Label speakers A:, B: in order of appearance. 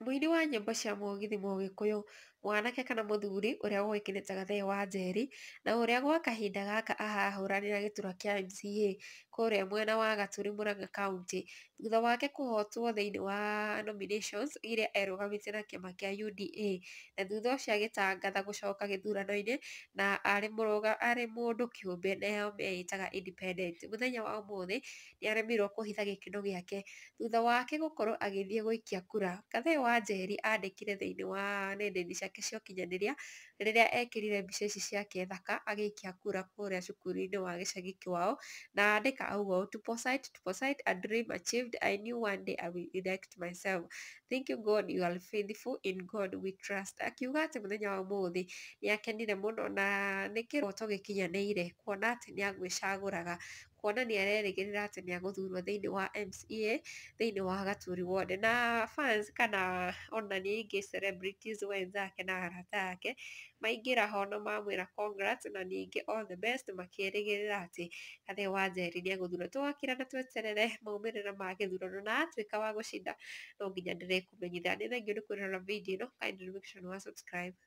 A: mwini wa nyĩmbo cia mũgithi mũgĩkũyũ mwanake kana mũthuri ũrĩa ũĩkaine ta Gathee Wanjeri na ũrĩa gwa kahinda gaka arahũranĩra gĩturwa kia MCA kũrĩa mwena wa Gatũrĩ Murang'a county thutha wake kũhootwo thĩinĩ wa nominations iria erũgamĩtie na kĩama kĩa UDA na thutha ũcio agĩtangatha gũcoka gĩthurano-inĩ na arĩ mũndũ kĩũmbe nĩo meĩtaga independent mũthenya wa ũmũthĩ nĩaremirwo kũhitha gĩkeno gĩake thutha wake gũkorwo agĩthiĩ gũikia kura Gathee wa Njeri andĩkire thĩinĩ wa nenda-inĩ ciake cia ũkinyanĩria rĩrĩa ekĩrire mbica ici ciake thaka agĩikia kura kũrĩa cukuru-inĩ wa gĩcagi kwao na andĩka ũguo Tuposite Tuposite a dream achieved I knew one day I will elect myself thank you God you are faithful in God we trust akiuga atĩ mũthenya wa ũmũthĩ nĩ akenire mũno na nĩ kĩroto gĩkinyanĩire kuona atĩ nĩ agwĩcagũraga kuona nĩ arerĩgĩrĩra atĩ nĩ agũthurwo thĩinĩ wa MCA thĩinĩ wa Gaturi Ward na fans kana ona nĩ ingĩ celebrities wenzake na arata ake maingĩra ho na mamwĩra congrats na ningĩ all the best makĩrĩgĩrĩra atĩ wa Njeri nĩ agũthurwo twakĩra na tweterere maumĩrĩra ma gĩthurano na atuĩka wa gũcinda no nginya ndĩrĩkũmenyithia nĩ thengio nĩ kwĩrora video ĩno kindly make sure nĩ wa subscribe